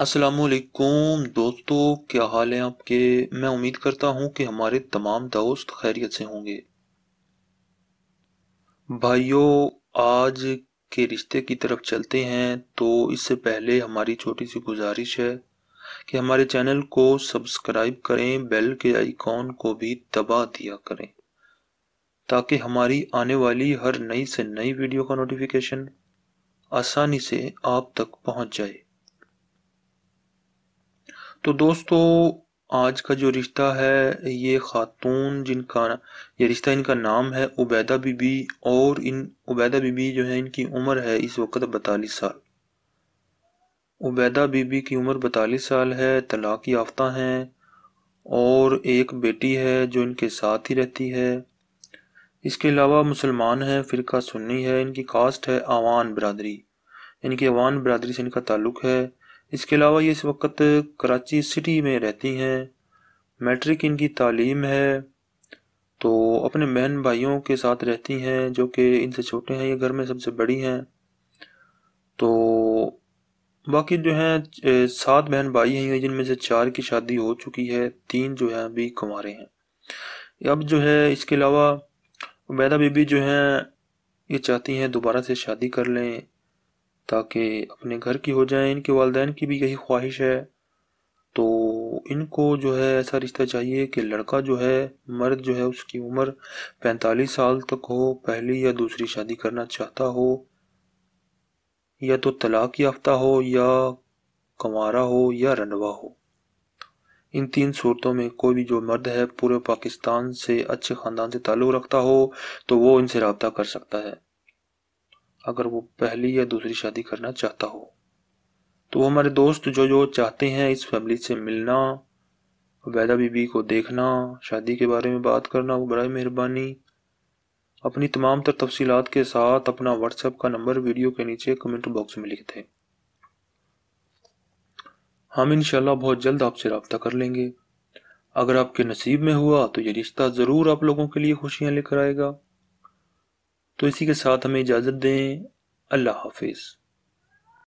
असलकुम दोस्तों क्या हाल है आपके मैं उम्मीद करता हूँ कि हमारे तमाम दोस्त खैरियत से होंगे भाइयों आज के रिश्ते की तरफ चलते हैं तो इससे पहले हमारी छोटी सी गुजारिश है कि हमारे चैनल को सब्सक्राइब करें बेल के आइकॉन को भी दबा दिया करें ताकि हमारी आने वाली हर नई से नई वीडियो का नोटिफिकेशन आसानी से आप तक पहुंच जाए तो दोस्तों आज का जो रिश्ता है ये ख़ातून जिनका ये रिश्ता इनका नाम है उबैदा बीबी और इन उबैदा बीबी जो है इनकी उम्र है इस वक्त बतालीस साल उबैदा बीबी की उम्र बतालीस साल है तलाक याफ्ता हैं और एक बेटी है जो इनके साथ ही रहती है इसके अलावा मुसलमान हैं फ़िरका सुन्नी है इनकी कास्ट है अवान बरदरी इनकी अवान बरदरी से इनका ताल्लुक़ है इसके अलावा ये इस वक्त कराची सिटी में रहती हैं मैट्रिक इनकी तालीम है तो अपने बहन भाइयों के साथ रहती हैं जो कि इनसे छोटे हैं ये घर में सबसे बड़ी हैं तो बाकी जो हैं सात बहन भाई हैं जिनमें से चार की शादी हो चुकी है तीन जो है अभी कुमारे हैं अब जो है इसके अलावा वैदा बीबी जो हैं ये चाहती हैं दोबारा से शादी कर लें ताकि अपने घर की हो जाए इनके वालदेन की भी यही ख्वाहिश है तो इनको जो है ऐसा रिश्ता चाहिए कि लड़का जो है मर्द जो है उसकी उम्र पैंतालीस साल तक हो पहली या दूसरी शादी करना चाहता हो या तो तलाक याफ्ता हो या कंवारा हो या रनवा हो इन तीन सूरतों में कोई भी जो मर्द है पूरे पाकिस्तान से अच्छे ख़ानदान से ताल्लुक़ रखता हो तो वो इनसे रबता कर सकता है अगर वो पहली या दूसरी शादी करना चाहता हो तो वो हमारे दोस्त जो जो चाहते हैं इस फैमिली से मिलना वैदा बीबी को देखना शादी के बारे में बात करना वो बड़ा मेहरबानी अपनी तमाम तर तफसीत के साथ अपना व्हाट्सएप का नंबर वीडियो के नीचे कमेंट बॉक्स में लिखते हम इनशाला बहुत जल्द आपसे रबता कर लेंगे अगर आपके नसीब में हुआ तो ये रिश्ता ज़रूर आप लोगों के लिए खुशियाँ लेकर आएगा तो इसी के साथ हमें इजाज़त दें अल्लाह हाफिज़